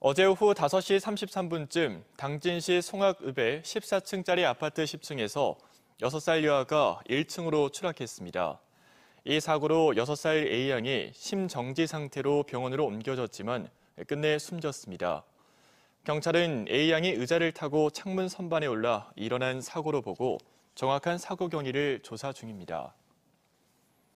어제 오후 5시 33분쯤 당진시 송악읍의 14층짜리 아파트 10층에서 6살 여아가 1층으로 추락했습니다. 이 사고로 6살 A양이 심정지 상태로 병원으로 옮겨졌지만 끝내 숨졌습니다. 경찰은 A양이 의자를 타고 창문 선반에 올라 일어난 사고로 보고 정확한 사고 경위를 조사 중입니다.